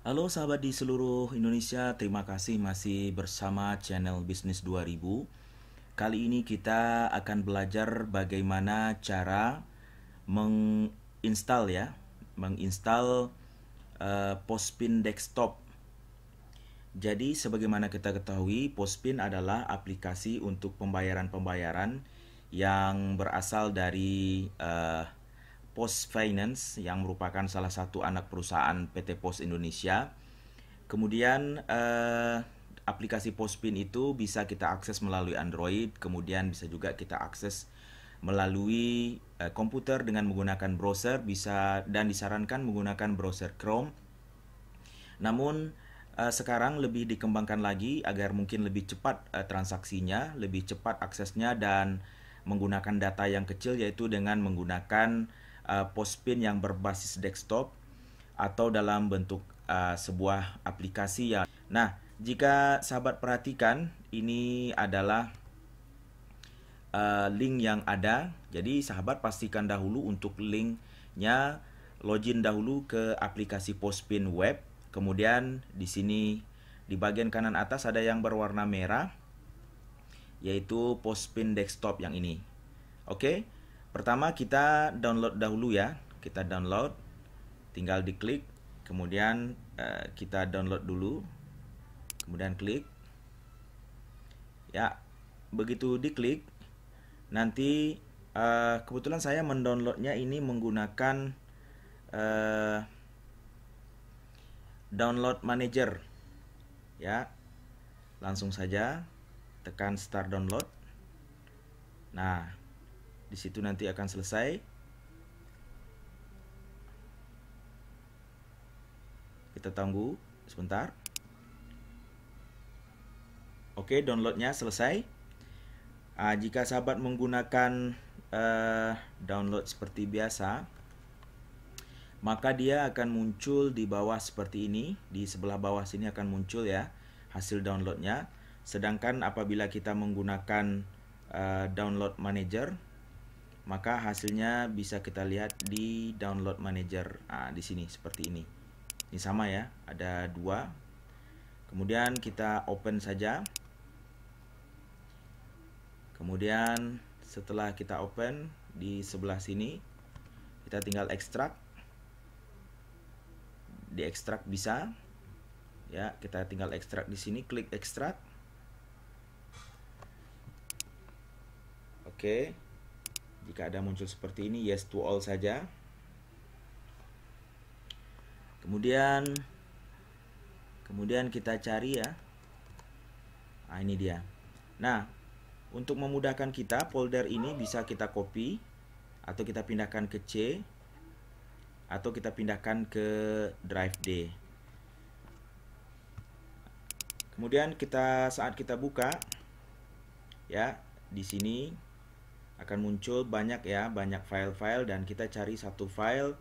Halo sahabat di seluruh Indonesia, terima kasih masih bersama channel Bisnis 2000. Kali ini kita akan belajar bagaimana cara menginstal ya, menginstal uh, Postpin desktop. Jadi sebagaimana kita ketahui, Postpin adalah aplikasi untuk pembayaran-pembayaran yang berasal dari uh, Pos Finance yang merupakan salah satu anak perusahaan PT Pos Indonesia. Kemudian eh, aplikasi PosPin itu bisa kita akses melalui Android, kemudian bisa juga kita akses melalui eh, komputer dengan menggunakan browser bisa dan disarankan menggunakan browser Chrome. Namun eh, sekarang lebih dikembangkan lagi agar mungkin lebih cepat eh, transaksinya, lebih cepat aksesnya dan menggunakan data yang kecil yaitu dengan menggunakan uh, Postpin yang berbasis desktop atau dalam bentuk uh, sebuah aplikasi ya. Nah, jika sahabat perhatikan, ini adalah uh, link yang ada. Jadi sahabat pastikan dahulu untuk linknya login dahulu ke aplikasi Postpin Web. Kemudian di sini di bagian kanan atas ada yang berwarna merah yaitu Postpin Desktop yang ini. Oke. Okay? Pertama kita download dahulu ya. Kita download, tinggal diklik, kemudian eh, kita download dulu, kemudian klik. Ya, begitu diklik, nanti eh, kebetulan saya mendownloadnya ini menggunakan eh, download manager. Ya, langsung saja tekan start download. Nah, di situ nanti akan selesai kita tunggu sebentar oke downloadnya selesai uh, jika sahabat menggunakan uh, download seperti biasa maka dia akan muncul di bawah seperti ini di sebelah bawah sini akan muncul ya hasil downloadnya sedangkan apabila kita menggunakan uh, download manager maka hasilnya bisa kita lihat di download manager nah, di sini seperti ini ini sama ya ada dua kemudian kita open saja kemudian setelah kita open di sebelah sini kita tinggal ekstrak di ekstrak bisa ya kita tinggal ekstrak di sini klik ekstrak oke okay. Jika ada muncul seperti ini, yes to all saja. Kemudian kemudian kita cari ya. Nah, ini dia. Nah, untuk memudahkan kita, folder ini bisa kita copy atau kita pindahkan ke C atau kita pindahkan ke drive D. Kemudian kita saat kita buka ya di sini akan muncul banyak ya, banyak file-file dan kita cari satu file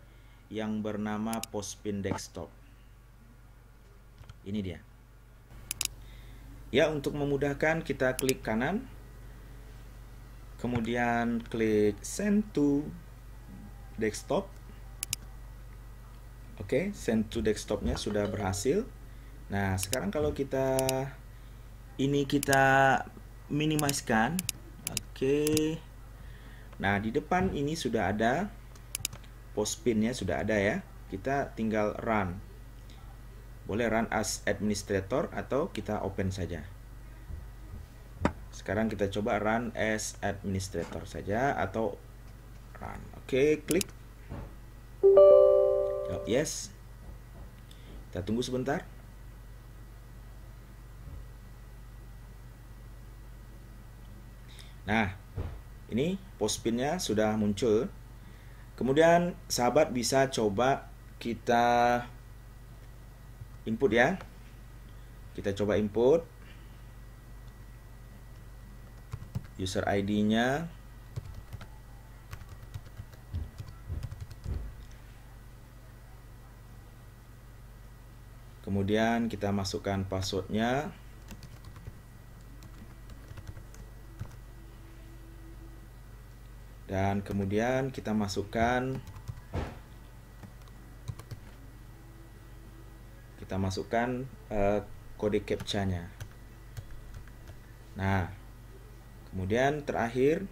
yang bernama Postpin Desktop. Ini dia. Ya, untuk memudahkan kita klik kanan. Kemudian klik send to desktop. Oke, send to desktopnya sudah berhasil. Nah, sekarang kalau kita ini kita minimaskan Oke. Okay. Nah, di depan ini sudah ada post pinnya sudah ada ya. Kita tinggal run. Boleh run as administrator atau kita open saja. Sekarang kita coba run as administrator saja atau run. Oke, klik. Jawab oh, yes. Kita tunggu sebentar. Nah, ini post pinnya sudah muncul. Kemudian sahabat bisa coba kita input ya. Kita coba input user ID-nya kemudian kita masukkan passwordnya dan kemudian kita masukkan kita masukkan uh, kode captcha-nya. Nah, kemudian terakhir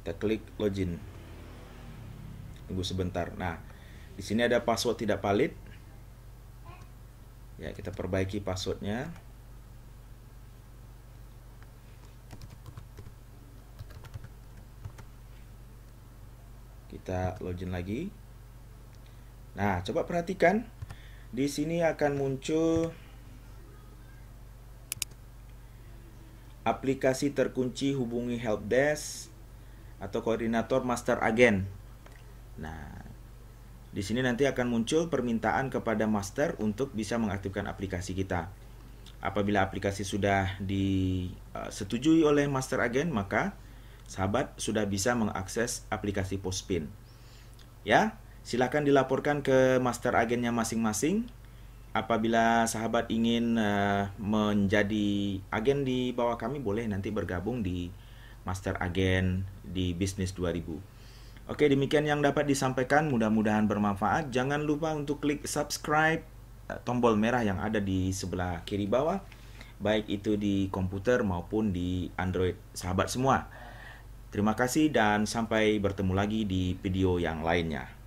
kita klik login. Tunggu sebentar. Nah, di sini ada password tidak valid. Ya, kita perbaiki passwordnya. kita login lagi. Nah, coba perhatikan di sini akan muncul aplikasi terkunci hubungi helpdesk atau koordinator master agen. Nah, di sini nanti akan muncul permintaan kepada master untuk bisa mengaktifkan aplikasi kita. Apabila aplikasi sudah disetujui eh, oleh master agen, maka sahabat sudah bisa mengakses aplikasi Pospin, Ya, silakan dilaporkan ke master agennya masing-masing. Apabila sahabat ingin uh, menjadi agen di bawah kami boleh nanti bergabung di master agen di bisnis 2000. Oke, demikian yang dapat disampaikan. Mudah-mudahan bermanfaat. Jangan lupa untuk klik subscribe eh, tombol merah yang ada di sebelah kiri bawah, baik itu di komputer maupun di Android. Sahabat semua, Terima kasih dan sampai bertemu lagi di video yang lainnya.